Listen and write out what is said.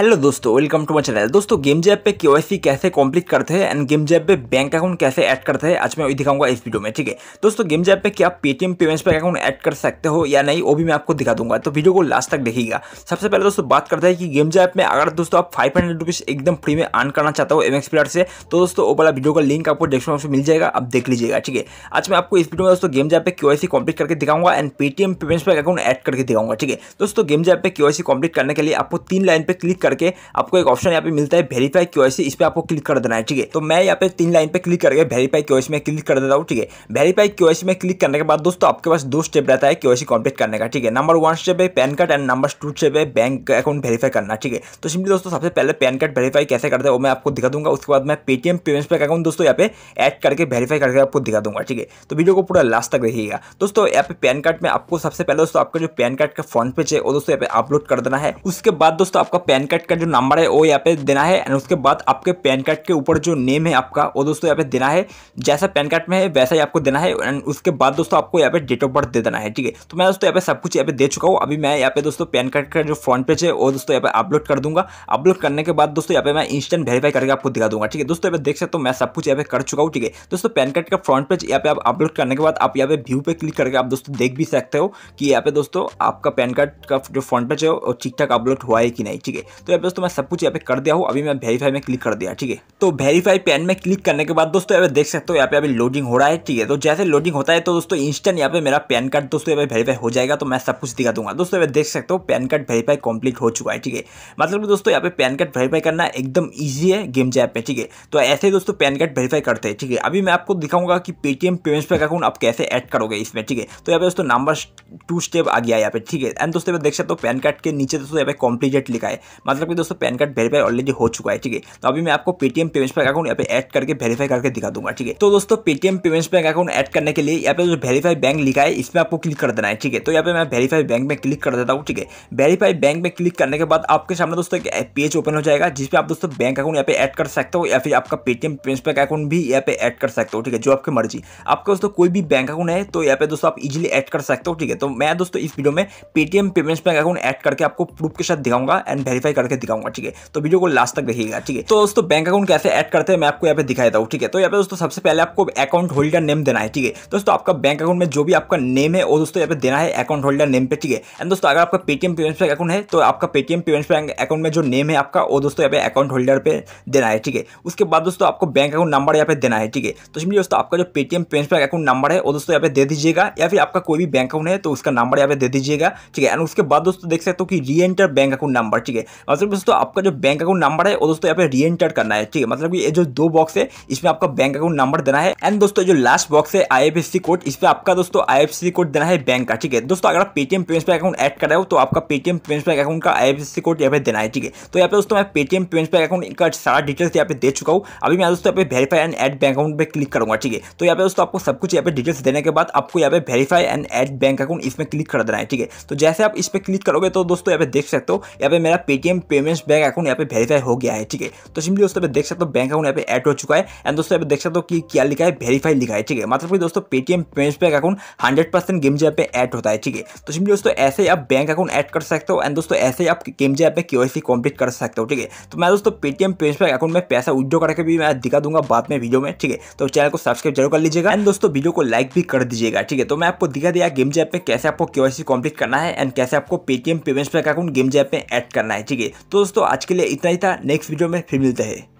hello दोस्तों welcome to my channel दोस्तों game zap पे के कैसे कॉम्प्लीट करते हैं एंड गेम जैप पे बैंक अकाउंट कैसे ऐड करते हैं आज मैं वही दिखाऊंगा इस वीडियो में ठीक है दोस्तों गेम जैप पे क्या पेटीएम पेमेंट्स पे अकाउंट ऐड कर सकते हो या नहीं वो भी मैं आपको दिखा दूंगा तो वीडियो को लास्ट तक देखिएगा सबसे पहले दोस्तों बात करते हैं कि गेम जैप में अगर दोस्तों आप फाइव हंड्रेड एकदम फ्री में अर्न करना चाहते हो एम एक्स से तो दोस्तों वो वाला वीडियो का लिंक आपको डिस्क्रिप्शन में मिल जाएगा आप देख लीजिएगा ठीक है आज मैं आपको इस वीडियो में दोस्तों गेम जैप पे के कंप्लीट करके दिखाऊंगा एंड पेटीएम पेमेंट्स पर अकाउंट ऐड करके दिखाऊंगा ठीक है दोस्तों गेम जैप पे के कंप्लीट करने के लिए आपको तीन लाइन पर क्लिक करके आपको एक ऑप्शन यहाँ पे मिलता है वेरीफाई क्यूआईसी इस पर आपको क्लिक कर देना है ठीक है तो मैं यहाँ पे तीन लाइन पे क्लिक करके वेरीफाई क्यूआईसी में क्लिक कर देता हूँ ठीक है वेरीफाई क्यूआईसी में क्लिक करने के बाद दोस्तों आपके पास दो स्टेप रहता है क्यूआईसी कंप्लीट करने का ठीक है नंबर वन स्टेप है PAN card and number two step है बैंक अकाउंट वेरीफाई करना ठीक है तो सिंपली दोस्तों सबसे पहले पैन कार्ड वेरीफाई कैसे करते हैं वो मैं आपको दिखा दूंगा उसके बाद मैं पेटीएम पेमेंट्स बैंक अकाउंट दोस्तों यहाँ पे एड करके वेरीफाई करके आपको दिखा दूंगा ठीक है तो वीडियो को पूरा लास्ट तक देखिएगा दोस्तों यहाँ पे पैन कार्ड में आपको सबसे पहले दोस्तों आपका जो पैन कार्ड का फ्रंट पेज है वो दोस्तों यहाँ पे अपलोड कर देना है उसके बाद दोस्तों आपका पैन कार्ड कार्ड का जो नंबर है वो यहाँ पे देना है एंड उसके बाद आपके पैन कार्ड के ऊपर जो नेम है आपका वो दोस्तों यहाँ पे देना है जैसा पैन कार्ड में है वैसा ही आपको देना है एंड उसके बाद दोस्तों आपको यहाँ पे डेट ऑफ बर्थ दे देना है ठीक है तो मैं दोस्तों यहाँ पे सब कुछ यहाँ पे दे चुका हूँ अभी मैं यहाँ पे दोस्तों पैन कार्ड का जो फ्रंट पेज है वो दोस्तों यहाँ पे अपलोड कर दूंगा अपलोड करने के बाद दोस्तों यहाँ पे मैं इंस्टेंट वेरीफाई करके आपको दिखा दूंगा ठीक है दोस्तों यहाँ पे देख सकते हो मैं सब कुछ यहाँ पे कर चुका हूँ ठीक है दोस्तों पैन कार्ड का फ्रंट पेज यहाँ पे आप अपलोड करने के बाद आप यहाँ पे व्यू पे क्लिक करके आप दोस्तों देख भी सकते हो कि यहाँ पे दोस्तों आपका पैन कार्ड का जो फ्रंट पेज है वो ठीक ठाक अपलोड हुआ है कि नहीं ठीक है तो तो यहाँ पे दोस्तों मैं सब कुछ यहाँ पे कर दिया हूँ अभी मैं वेरीफाई में क्लिक कर दिया ठीक है तो वेरीफाई पैन में क्लिक करने के बाद दोस्तों यहाँ पे देख सकते हो यहाँ पे अभी लोडिंग हो रहा है ठीक है तो जैसे लोडिंग होता है तो दोस्तों इंस्टेंट यहाँ पे मेरा पैन कार्ड दोस्तों यहाँ पे वेरीफाई हो जाएगा तो मैं सब कुछ दिखा दूंगा दोस्तों यहाँ देख सकते हो पैन कार्ड वेरीफाई कंप्लीट हो चुका है ठीक है मतलब दोस्तों यहाँ पे पैन कार्ड वेरीफाई करना एकदम ईजी है गेम जैप में ठीक है तो ऐसे ही दोस्तों पैन कार्ड वेरीफाई करते हैं ठीक है अभी मैं आपको दिखाऊंगा कि पेटीएम पेमेंट्स बैंक अकाउंट आप कैसे ऐड करोगे इसमें ठीक है तो यहाँ पे दोस्तों नंबर टू स्टेप आ गया यहाँ पे ठीक है एंड दोस्तों देख सकते हो पैन कार्ड के नीचे दोस्तों यहाँ पे कॉम्प्लीट लिखा है मतलब कि दोस्तों पैन कार्ड वेरीफाई ऑलरेडी हो चुका है ठीक है तो अभी मैं आपको पेटीएम पेमेंट्स बैंक अकाउंट यहाँ पे ऐड करके वेरीफाई करके दिखा दूंगा ठीक है तो दोस्तों Paytm payments bank account add करने के लिए यहाँ पे जो वेरीफाई बैंक लिखा है इसमें आपको क्लिक कर देना है ठीक है तो यहाँ पे मैं वेरीफाई बैंक में क्लिक कर देता हूँ ठीक है वेरीफाई बैंक में क्लिक करने के बाद आपके सामने दोस्तों एक पेज ओपन हो जाएगा जिसमें आप दोस्तों बैंक अकाउंट यहाँ पे ऐड कर सकते हो या फिर आपका पेटीएम पेमेंट्स बैंक अकाउंट भी यहाँ पे ऐड कर सकते हो ठीक है जो आपकी मर्जी आपका दोस्तों कोई भी बैंक अकाउंट है तो यहाँ पे दोस्तों आप इजिली ऐड कर सकते हो ठीक है तो मैं दोस्तों इस वीडियो में Paytm payments bank account add करके आपको प्रूफ के साथ दिखाऊंगा एंड वेरीफाई करके दिखाऊंगा ठीक है तो वीडियो को लास्ट तक देखिएगा ठीक है तो दोस्तों बैंक अकाउंट कैसे ऐड करते हैं मैं आपको यहाँ पे दिखाई देता हूँ ठीक है तो यहाँ पे दोस्तों सबसे पहले आपको अकाउंट होल्डर नेम देना है ठीक है दोस्तों आपका बैंक अकाउंट में जो भी आपका नेम है वो दोस्तों यहाँ पे देना है अकाउंट होल्डर नेम पे ठीक है एंड दोस्तों अगर आपका पेटीएम पेमेंट्स बैंक अकाउंट है तो आपका पेटीएम पेमेंट्स बैंक अकाउंट में जो नेम है आपका वो दोस्तों यहाँ पे अकाउंट होल्डर पे देना है ठीक है उसके बाद दोस्तों आपको बैंक अकाउंट नंबर यहाँ पे देना है ठीक है तो इसमें दोस्तों आपका जो Paytm payments bank account number है वो दोस्तों यहाँ पे दे दीजिएगा या फिर आपका कोई भी बैंक अकाउंट है तो उसका नंबर यहाँ पे दे दीजिएगा ठीक है एंड उसके बाद दोस्तों देख सकते हो कि री एंटर बैंक अकाउंट नंबर ठीक है और सिर्फ दोस्तों आपका जो बैंक अकाउंट नंबर है वो दोस्तों यहाँ पे री एंटर करना है ठीक है मतलब कि ये जो दो बॉक्स है इसमें आपका बैंक अकाउंट नंबर देना है एंड दोस्तों जो लास्ट बॉक्स है आई एस सी कोड इस पर आपका दोस्तों आई एफ सी कोड देना है बैंक का ठीक है दोस्तों अगर आप Paytm payments bank account add कराए हो तो आपका पेटीएम पेमेंट्स बैंक अकाउंट का आई कोड यहाँ पे देना है ठीक है तो यहाँ पे दोस्तों मैं पेटीएम पेमेंट्स बैंक अकाउंट का सारा डिटेल्स यहाँ पे दे चुका हूँ अभी मैं दोस्तों verify and add bank account पर क्लिक करूँगा ठीक है तो यहाँ पे दोस्तों आपको सब कुछ यहाँ पे डिटेल्स देने के बाद आपको यहाँ पे verify and add bank account इसमें क्लिक कर देना है ठीक है तो जैसे आप इस पर क्लिक करोगे तो दोस्तों यहाँ पे देख सकते हो यहाँ पे मेरा Paytm account payments bank account यहाँ पे वेरीफाई हो गया है ठीक है तो सिंपली दोस्तों देख सकते हो बैंक अकाउंट यहाँ पे ऐड हो चुका है एंड दोस्तों यहाँ पे देख सकते हो कि क्या लिखा है वेरीफाई लिखा है ठीक है मतलब दोस्तों Paytm payments bank account hundred percent game पे ऐड होता है ठीक है तो सिंपली दोस्तों ऐसे आप बैंक अकाउंट ऐड कर सकते हो एंड दोस्तों ऐसे आप गेम जी पे के कंप्लीट कर सकते हो ठीक है तो मैं दोस्तों पेटीएम पेमेंट्स बैंक अकाउंट में पैसा विड्रॉ करके भी मैं दिखा दूंगा बाद में वीडियो में ठीक है तो चैनल को सब्सक्राइब जरूर कर लीजिएगा एंड दोस्तों वीडियो को लाइक भी कर दीजिएगा ठीक है तो मैं आपको दिखा दिया गेम जी में कैसे आपको के कंप्लीट करना है एंड कैसे आपको Paytm payments bank account game जी में ऐड करना है ठीक है तो दोस्तों आज के लिए इतना ही था नेक्स्ट वीडियो में फिर मिलते हैं